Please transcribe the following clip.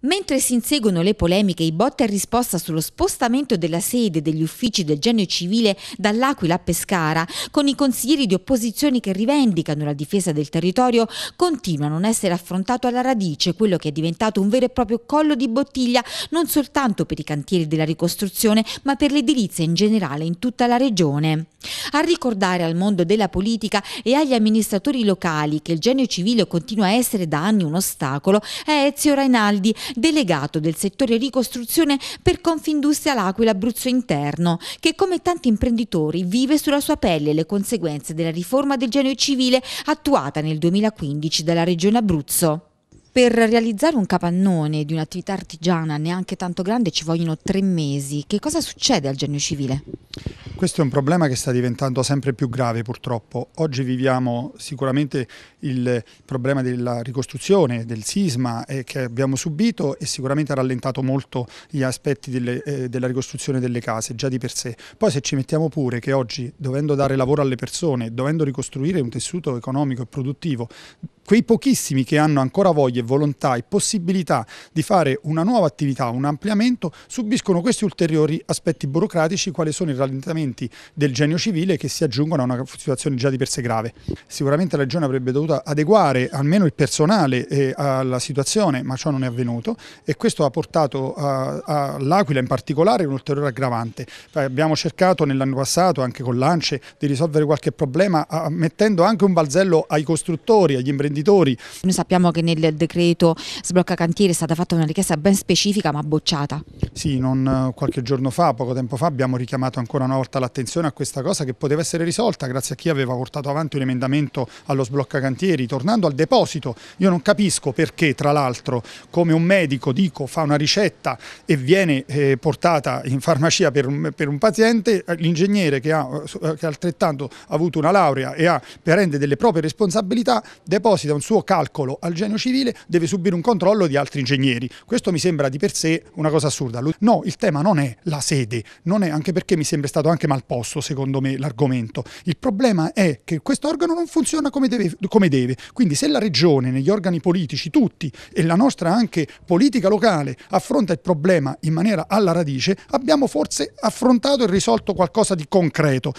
Mentre si inseguono le polemiche e i botte a risposta sullo spostamento della sede degli uffici del genio civile dall'Aquila a Pescara, con i consiglieri di opposizione che rivendicano la difesa del territorio, continua a non essere affrontato alla radice quello che è diventato un vero e proprio collo di bottiglia non soltanto per i cantieri della ricostruzione, ma per l'edilizia in generale in tutta la regione. A ricordare al mondo della politica e agli amministratori locali che il genio civile continua a essere da anni un ostacolo è Ezio Rainaldi, delegato del settore ricostruzione per Confindustria L'Aquila Abruzzo Interno, che come tanti imprenditori vive sulla sua pelle le conseguenze della riforma del genio civile attuata nel 2015 dalla Regione Abruzzo. Per realizzare un capannone di un'attività artigiana neanche tanto grande ci vogliono tre mesi. Che cosa succede al genio civile? Questo è un problema che sta diventando sempre più grave purtroppo. Oggi viviamo sicuramente il problema della ricostruzione, del sisma eh, che abbiamo subito e sicuramente ha rallentato molto gli aspetti delle, eh, della ricostruzione delle case già di per sé. Poi se ci mettiamo pure che oggi dovendo dare lavoro alle persone, dovendo ricostruire un tessuto economico e produttivo, quei pochissimi che hanno ancora voglia e volontà e possibilità di fare una nuova attività, un ampliamento, subiscono questi ulteriori aspetti burocratici quali sono il rallentamento elementi del genio civile che si aggiungono a una situazione già di per sé grave. Sicuramente la Regione avrebbe dovuto adeguare almeno il personale eh, alla situazione, ma ciò non è avvenuto e questo ha portato all'Aquila in particolare un ulteriore aggravante. Eh, abbiamo cercato nell'anno passato, anche con l'ANCE, di risolvere qualche problema a, mettendo anche un balzello ai costruttori, agli imprenditori. Noi sappiamo che nel decreto sblocca cantieri è stata fatta una richiesta ben specifica ma bocciata. Sì, non, eh, qualche giorno fa, poco tempo fa, abbiamo richiamato ancora una volta fatta l'attenzione a questa cosa che poteva essere risolta grazie a chi aveva portato avanti un emendamento allo sblocca cantieri. Tornando al deposito, io non capisco perché tra l'altro come un medico dico fa una ricetta e viene eh, portata in farmacia per un, per un paziente, l'ingegnere che ha eh, che altrettanto ha avuto una laurea e ha prende delle proprie responsabilità, deposita un suo calcolo al genio civile, deve subire un controllo di altri ingegneri. Questo mi sembra di per sé una cosa assurda. No, il tema non è la sede, non è anche perché mi sembra stato anche anche posto, secondo me, l'argomento. Il problema è che questo organo non funziona come deve, come deve. Quindi se la Regione, negli organi politici, tutti, e la nostra anche politica locale, affronta il problema in maniera alla radice, abbiamo forse affrontato e risolto qualcosa di concreto.